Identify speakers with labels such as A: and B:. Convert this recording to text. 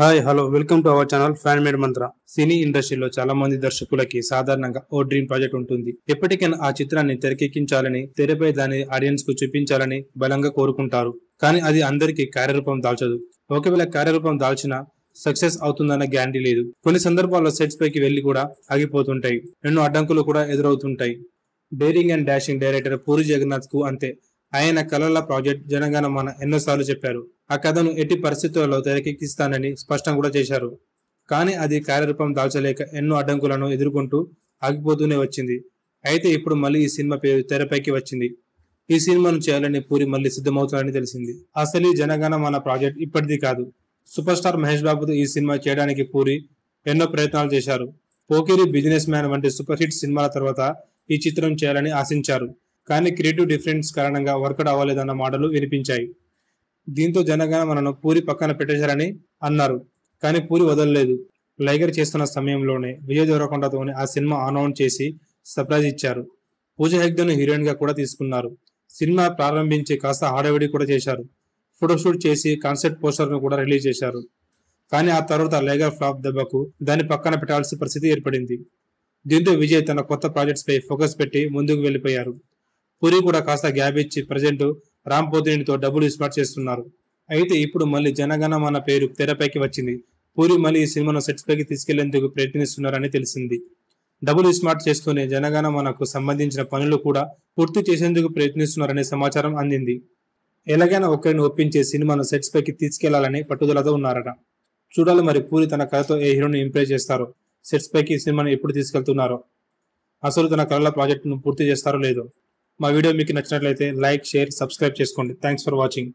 A: hi hello welcome to our channel fan made మంత్ర cine ఇండస్ట్రీలో చాలా మంది దర్శకులకి సాధారణంగా ఓ డ్రీమ్ ప్రాజెక్ట్ ఉంటుంది ఎప్పటికైనా ఆ చిత్రాన్ని తెరకెక్కించాలని తెరపై దాని ఆడియన్స్ కు చూపించాలని బలంగా కోరుకుంటారు కానీ అది అందరికీ కార్యరూపం దాల్చదు ఒకవేళ కార్యరూపం దాల్చినా సక్సెస్ అవుతుందన్న గ్యారంటీ లేదు కొన్ని సందర్భాల్లో సెట్స్ పైకి వెళ్లి కూడా ఆగిపోతుంటాయి ఎన్నో అడ్డంకులు కూడా ఎదురవుతుంటాయి daring and dashing director Puri Jagannadh కు అంతే ఆయన కలల ప్రాజెక్ట్ మన ఎన్నోసార్లు చెప్పారు ఆ కథను ఎట్టి పరిస్థితులలో తెరకెక్కిస్తానని స్పష్టం కూడా చేశారు కానీ అది కార్యరూపం దాల్చలేక ఎన్నో అడ్డంకులను ఎదుర్కొంటూ ఆగిపోతూనే వచ్చింది అయితే ఇప్పుడు మళ్ళీ ఈ సినిమా పేరు తెరపైకి వచ్చింది ఈ సినిమాను చేయాలని పూరి మళ్ళీ సిద్ధమవుతారని తెలిసింది అసలు ఈ మన ప్రాజెక్ట్ ఇప్పటిది కాదు సూపర్ స్టార్ మహేష్ బాబుతో ఈ సినిమా చేయడానికి పూరి ఎన్నో ప్రయత్నాలు చేశారు పోకేరి బిజినెస్ మ్యాన్ వంటి సూపర్ హిట్ సినిమాల తర్వాత ఈ చిత్రం చేయాలని ఆశించారు కానీ క్రియేటివ్ డిఫరెన్స్ కారణంగా వర్కౌట్ అవ్వలేదన్న మాటలు వినిపించాయి దీంతో జనగణ మనను పూరి పక్కన పెట్టేశారని అన్నారు కానీ పూరి వదలలేదు లైగర్ చేస్తున్న సమయంలోనే విజయ్ దేవరకొండతోనే ఆ సినిమా అనౌన్స్ చేసి సర్ప్రైజ్ ఇచ్చారు పూజ హెగ్దర్ను హీరోయిన్ గా కూడా తీసుకున్నారు సినిమా ప్రారంభించి కాస్త హడావిడి కూడా చేశారు ఫోటోషూట్ చేసి కాన్సెప్ట్ పోస్టర్ను కూడా రిలీజ్ చేశారు కానీ ఆ తర్వాత లైగర్ ఫ్లాప్ దెబ్బకు దాన్ని పక్కన పెట్టాల్సిన పరిస్థితి ఏర్పడింది దీంతో విజయ్ తన కొత్త ప్రాజెక్ట్స్పై ఫోకస్ పెట్టి ముందుకు వెళ్ళిపోయారు పూరి కూడా కాస్త గ్యాప్ ఇచ్చి ప్రజెంట్ రామ్ పోతినితో డబ్బులు స్పాట్ చేస్తున్నారు అయితే ఇప్పుడు మళ్ళీ జనగణమన పేరు తెరపైకి వచ్చింది పూరి మళ్ళీ ఈ సినిమాను సెట్స్ పైకి తీసుకెళ్లేందుకు ప్రయత్నిస్తున్నారని తెలిసింది డబుల్ స్మార్ట్ చేస్తూనే జనగణ మనకు సంబంధించిన పనులు కూడా పూర్తి చేసేందుకు ప్రయత్నిస్తున్నారనే సమాచారం అందింది ఎలాగైనా ఒకరిని ఒప్పించే సినిమాను సెట్స్ పైకి తీసుకెళ్లాలని పట్టుదలతో ఉన్నారట చూడాలి మరి పూరి తన కథతో ఏ హీరోని ఇంప్రెస్ చేస్తారో సెట్స్ పైకి సినిమాను ఎప్పుడు తీసుకెళ్తున్నారో అసలు తన కళల ప్రాజెక్టును పూర్తి చేస్తారో లేదో మా వీడియో మీకు నచ్చినట్లయితే లైక్ షేర్ సబ్స్క్రైబ్ చేసుకోండి థ్యాంక్స్ ఫర్ వాచింగ్